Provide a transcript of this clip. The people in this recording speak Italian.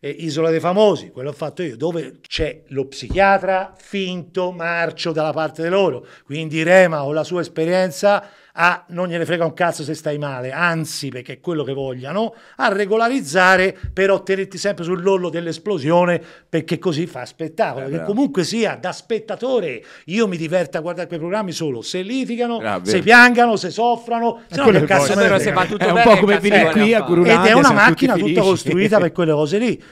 eh, Isola dei Famosi, quello ho fatto io, dove c'è lo psichiatra finto marcio dalla parte di loro. Quindi Rema, o la sua esperienza, a non gliene frega un cazzo se stai male, anzi perché è quello che vogliano, a regolarizzare per ottenerti sempre sull'orlo dell'esplosione perché così fa spettacolo, eh, che comunque sia da spettatore io mi diverto a guardare quei programmi solo se litigano, bravo. Ah, se piangano, se soffrano, eh, se no che cazzo me ne frega. È un po' come venire qui a Cururania. Ed è una macchina tutta costruita per quelle cose lì.